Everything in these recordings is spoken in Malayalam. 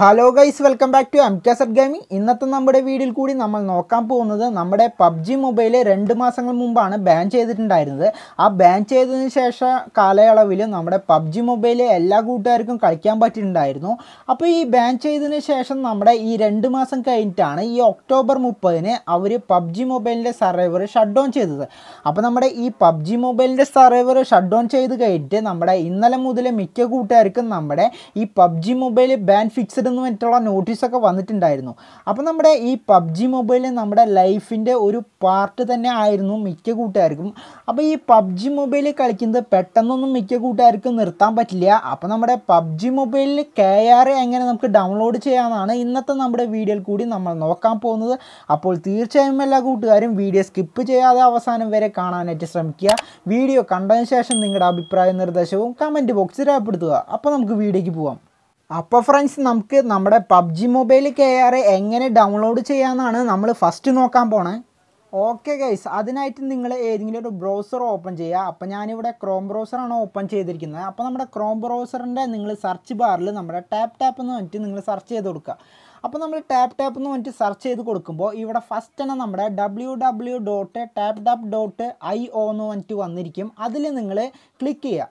hello guys welcome back to M K set gaming ഇന്നത്തെ നമ്മുടെ വീഡിയോയിൽ കൂടി നമ്മൾ നോക്കാൻ പോകുന്നത് നമ്മുടെ പബ്ജി മൊബൈൽ രണ്ട് മാസങ്ങൾ മുമ്പാണ് ബാൻ ചെയ്തിട്ടുണ്ടായിരുന്നത് ആ ബാൻ ചെയ്തതിന് ശേഷം കാലയളവിൽ നമ്മുടെ പബ്ജി മൊബൈൽ എല്ലാ കൂട്ടുകാർക്കും കളിക്കാൻ പറ്റിയിട്ടുണ്ടായിരുന്നു അപ്പോൾ ഈ ബാൻ ചെയ്തതിന് ശേഷം നമ്മുടെ ഈ രണ്ട് മാസം കഴിഞ്ഞിട്ടാണ് ഈ ഒക്ടോബർ മുപ്പതിന് അവർ പബ്ജി മൊബൈലിൻ്റെ സർവൈവർ ഷട്ട് ഡൗൺ ചെയ്തത് അപ്പോൾ നമ്മുടെ ഈ പബ്ജി മൊബൈലിൻ്റെ സർവൈവർ ഷട്ട് ഡൗൺ ചെയ്ത് കഴിഞ്ഞിട്ട് നമ്മുടെ ഇന്നലെ മുതൽ മിക്ക കൂട്ടുകാർക്കും നമ്മുടെ ഈ പബ്ജി മൊബൈൽ ബാൻ ഫിക്സ് ഇടുന്നു എന്ന് നോട്ടീസൊക്കെ വന്നിട്ടുണ്ടായിരുന്നു അപ്പോൾ നമ്മുടെ ഈ പബ്ജി മൊബൈൽ നമ്മുടെ ലൈഫിൻ്റെ ഒരു പാർട്ട് തന്നെ ആയിരുന്നു മിക്ക കൂട്ടുകാർക്കും അപ്പോൾ ഈ പബ്ജി മൊബൈൽ കളിക്കുന്നത് പെട്ടെന്നൊന്നും മിക്ക കൂട്ടുകാർക്കും നിർത്താൻ പറ്റില്ല അപ്പോൾ നമ്മുടെ പബ്ജി മൊബൈലിൽ കെ ആർ എങ്ങനെ നമുക്ക് ഡൗൺലോഡ് ചെയ്യാമെന്നാണ് ഇന്നത്തെ നമ്മുടെ വീഡിയോയിൽ കൂടി നമ്മൾ നോക്കാൻ പോകുന്നത് അപ്പോൾ തീർച്ചയായും എല്ലാ കൂട്ടുകാരും വീഡിയോ സ്കിപ്പ് ചെയ്യാതെ അവസാനം വരെ കാണാനായിട്ട് ശ്രമിക്കുക വീഡിയോ കണ്ടതിന് ശേഷം നിങ്ങളുടെ അഭിപ്രായ നിർദ്ദേശവും കമൻറ്റ് ബോക്സിൽ രേഖപ്പെടുത്തുക അപ്പോൾ നമുക്ക് വീഡിയോയ്ക്ക് പോവാം അപ്പോൾ ഫ്രണ്ട്സ് നമുക്ക് നമ്മുടെ പബ്ജി മൊബൈൽ കെ ആർ എങ്ങനെ ഡൗൺലോഡ് ചെയ്യാമെന്നാണ് നമ്മൾ ഫസ്റ്റ് നോക്കാൻ പോണേ ഓക്കെ ഗൈസ് അതിനായിട്ട് നിങ്ങൾ ഏതെങ്കിലും ഒരു ബ്രൗസർ ഓപ്പൺ ചെയ്യുക അപ്പോൾ ഞാനിവിടെ ക്രോം ബ്രൗസറാണ് ഓപ്പൺ ചെയ്തിരിക്കുന്നത് അപ്പോൾ നമ്മുടെ ക്രോം ബ്രൗസറിൻ്റെ നിങ്ങൾ സെർച്ച് ബാറിൽ നമ്മുടെ ടാപ്പ് ടാപ്പ് എന്ന് പറഞ്ഞിട്ട് നിങ്ങൾ സെർച്ച് ചെയ്ത് കൊടുക്കുക അപ്പോൾ നമ്മൾ ടാപ്പ് ടാപ്പ് എന്ന് പറഞ്ഞിട്ട് സെർച്ച് ചെയ്ത് കൊടുക്കുമ്പോൾ ഇവിടെ ഫസ്റ്റ് തന്നെ നമ്മുടെ W W dot tap tap dot I O എന്ന് പറഞ്ഞിട്ട് വന്നിരിക്കും അതിൽ നിങ്ങൾ ക്ലിക്ക് ചെയ്യുക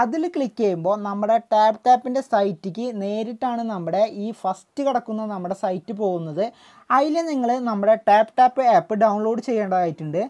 അതിൽ ക്ലിക്ക് ചെയ്യുമ്പോൾ നമ്മുടെ ടാപ്പ് ടാപ്പിൻ്റെ സൈറ്റിക്ക് നേരിട്ടാണ് നമ്മുടെ ഈ ഫസ്റ്റ് കിടക്കുന്ന നമ്മുടെ സൈറ്റ് പോകുന്നത് അതിൽ നിങ്ങൾ നമ്മുടെ ടാപ്പ് ടാപ്പ് ആപ്പ് ഡൗൺലോഡ് ചെയ്യേണ്ടതായിട്ടുണ്ട്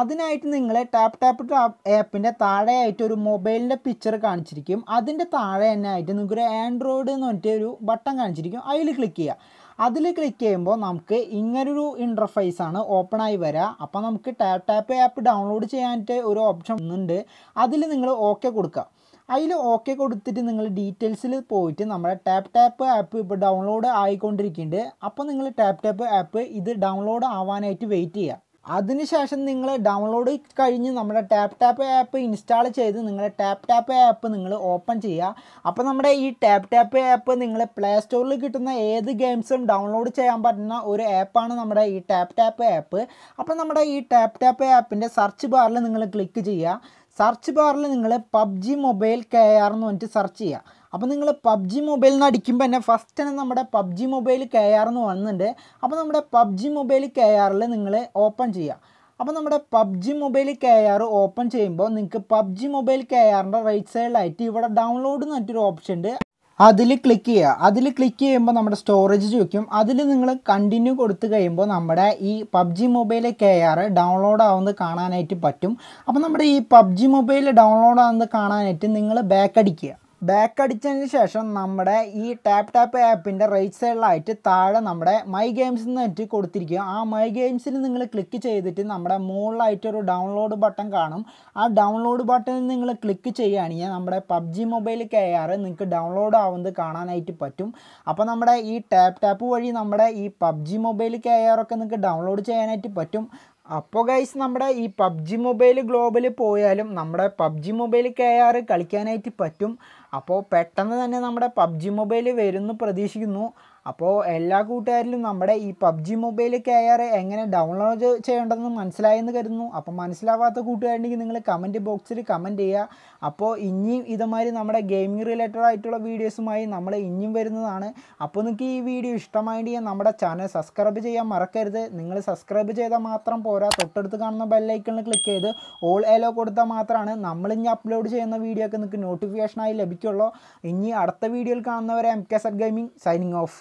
അതിനായിട്ട് നിങ്ങൾ ടാപ്പ് ടാപ്പ് ആപ്പിൻ്റെ താഴെയായിട്ട് ഒരു മൊബൈലിൻ്റെ പിക്ചർ കാണിച്ചിരിക്കും അതിൻ്റെ താഴെ തന്നെ ആയിട്ട് നിങ്ങൾക്കൊരു ആൻഡ്രോയിഡ് എന്ന് പറഞ്ഞിട്ട് ഒരു ബട്ടൺ കാണിച്ചിരിക്കും അതിൽ ക്ലിക്ക് ചെയ്യുക അതിൽ ക്ലിക്ക് ചെയ്യുമ്പോൾ നമുക്ക് ഇങ്ങനൊരു ഇൻ്റർഫേസ് ആണ് ഓപ്പൺ ആയി വരിക അപ്പോൾ നമുക്ക് ടാപ്പ് ടാപ്പ് ആപ്പ് ഡൗൺലോഡ് ചെയ്യാനായിട്ട് ഒരു ഓപ്ഷൻ ഉണ്ട് അതിൽ നിങ്ങൾ ഓക്കെ കൊടുക്കുക അതിൽ ഓക്കെ കൊടുത്തിട്ട് നിങ്ങൾ ഡീറ്റെയിൽസിൽ പോയിട്ട് നമ്മുടെ ടാപ്പ് ടാപ്പ് ആപ്പ് ഇപ്പോൾ ഡൗൺലോഡ് ആയിക്കൊണ്ടിരിക്കുന്നുണ്ട് അപ്പോൾ നിങ്ങൾ ടാപ്പ് ടാപ്പ് ആപ്പ് ഇത് ഡൗൺലോഡ് ആവാനായിട്ട് വെയിറ്റ് ചെയ്യുക അതിനുശേഷം നിങ്ങൾ ഡൗൺലോഡ് കഴിഞ്ഞ് നമ്മുടെ ടാപ്പ് ടാപ്പ് ആപ്പ് ഇൻസ്റ്റാൾ ചെയ്ത് നിങ്ങളുടെ ടാപ്പ് ടാപ്പ് ആപ്പ് നിങ്ങൾ ഓപ്പൺ ചെയ്യുക അപ്പോൾ നമ്മുടെ ഈ ടാപ്പ് ടാപ്പ് ആപ്പ് നിങ്ങൾ പ്ലേ സ്റ്റോറിൽ കിട്ടുന്ന ഏത് ഗെയിംസും ഡൗൺലോഡ് ചെയ്യാൻ പറ്റുന്ന ഒരു ആപ്പാണ് നമ്മുടെ ഈ ടാപ്പ് ടാപ്പ് ആപ്പ് അപ്പോൾ നമ്മുടെ ഈ ടാപ്പ് ടാപ്പ് ആപ്പിൻ്റെ സെർച്ച് ബാറിൽ നിങ്ങൾ ക്ലിക്ക് ചെയ്യുക സെർച്ച് ബാറിൽ നിങ്ങൾ പബ്ജി മൊബൈൽ കെ ആർ എന്ന് പറഞ്ഞിട്ട് സെർച്ച് ചെയ്യുക അപ്പോൾ നിങ്ങൾ പബ്ജി മൊബൈൽ എന്ന് അടിക്കുമ്പോൾ തന്നെ ഫസ്റ്റ് തന്നെ നമ്മുടെ പബ്ജി മൊബൈൽ കെ ആർ എന്ന് വന്നിട്ടുണ്ട് അപ്പോൾ നമ്മുടെ പബ്ജി മൊബൈൽ കെ ആറിൽ നിങ്ങൾ ഓപ്പൺ ചെയ്യുക അപ്പോൾ നമ്മുടെ PUBG mobile K R open ചെയ്യുമ്പോൾ നിങ്ങൾക്ക് പബ്ജി മൊബൈൽ കെ ആറിൻ്റെ റൈറ്റ് സൈഡിലായിട്ട് ഇവിടെ ഡൗൺലോഡ് എന്ന് പറഞ്ഞിട്ടൊരു ഓപ്ഷൻ ഉണ്ട് അതിൽ ക്ലിക്ക് ചെയ്യുക അതിൽ ക്ലിക്ക് ചെയ്യുമ്പോൾ നമ്മുടെ സ്റ്റോറേജ് ചോദിക്കും അതിൽ നിങ്ങൾ കണ്ടിന്യൂ കൊടുത്തു കഴിയുമ്പോൾ നമ്മുടെ ഈ PUBG mobile K R download ആവുന്നത് കാണാനായിട്ട് പറ്റും അപ്പോൾ നമ്മുടെ ഈ പബ്ജി മൊബൈൽ ഡൗൺലോഡ് ആവുന്നത് കാണാനായിട്ട് നിങ്ങൾ ബാക്ക് അടിക്കുക ബാക്ക് അടിച്ചതിന് ശേഷം നമ്മുടെ ഈ ടാപ്പ് ടാപ്പ് ആപ്പിൻ്റെ റൈറ്റ് സൈഡിലായിട്ട് താഴെ നമ്മുടെ മൈ ഗെയിംസ് എന്ന് വെച്ച് കൊടുത്തിരിക്കുക ആ മൈ ഗെയിംസിൽ നിങ്ങൾ ക്ലിക്ക് ചെയ്തിട്ട് നമ്മുടെ മുകളിലായിട്ടൊരു ഡൗൺലോഡ് ബട്ടൺ കാണും ആ ഡൗൺലോഡ് ബട്ടണിൽ നിങ്ങൾ ക്ലിക്ക് ചെയ്യുകയാണെങ്കിൽ നമ്മുടെ പബ്ജി മൊബൈൽ കെ ആർ നിങ്ങൾക്ക് ഡൗൺലോഡ് ആവുന്നത് കാണാനായിട്ട് പറ്റും അപ്പോൾ നമ്മുടെ ഈ ടാപ്പ് ടാപ്പ് വഴി നമ്മുടെ ഈ പബ്ജി മൊബൈൽ കെ ആർ ഒക്കെ നിങ്ങൾക്ക് ഡൗൺലോഡ് ചെയ്യാനായിട്ട് പറ്റും അപ്പോൾ ഗൈസ് നമ്മുടെ ഈ പബ്ജി മൊബൈൽ ഗ്ലോബൽ പോയാലും നമ്മുടെ പബ്ജി മൊബൈൽ കെ ആർ കളിക്കാനായിട്ട് പറ്റും അപ്പോൾ പെട്ടെന്ന് തന്നെ നമ്മുടെ പബ്ജി മൊബൈൽ വരുന്നു പ്രതീക്ഷിക്കുന്നു അപ്പോൾ എല്ലാ കൂട്ടുകാരിലും നമ്മുടെ ഈ പബ്ജി മൊബൈൽ കെ ആർ എങ്ങനെ ഡൗൺലോഡ് ചെയ്യേണ്ടതെന്ന് മനസ്സിലായെന്ന് കരുതുന്നു അപ്പോൾ മനസ്സിലാവാത്ത കൂട്ടുകാരുണ്ടെങ്കിൽ നിങ്ങൾ കമൻറ്റ് ബോക്സിൽ കമൻറ്റ് ചെയ്യുക അപ്പോൾ ഇനിയും ഇതുമാതിരി നമ്മുടെ ഗെയിമിംഗ് റിലേറ്റഡ് ആയിട്ടുള്ള വീഡിയോസുമായി നമ്മൾ ഇനിയും വരുന്നതാണ് അപ്പോൾ നിങ്ങൾക്ക് ഈ വീഡിയോ ഇഷ്ടമായെങ്കിൽ നമ്മുടെ ചാനൽ സബ്സ്ക്രൈബ് ചെയ്യാൻ മറക്കരുത് നിങ്ങൾ സബ്സ്ക്രൈബ് ചെയ്താൽ മാത്രം പോരാ തൊട്ടടുത്ത് കാണുന്ന ബെല്ലൈക്കണിൽ ക്ലിക്ക് ചെയ്ത് ഓൾ എലോ കൊടുത്താൽ മാത്രമാണ് നമ്മൾ ഇനി അപ്ലോഡ് ചെയ്യുന്ന വീഡിയോ ഒക്കെ നിങ്ങൾക്ക് നോട്ടിഫിക്കേഷനായി ലഭിക്കുള്ളൂ ഇനി അടുത്ത വീഡിയോയിൽ കാണുന്നവരെ M K set gaming signing of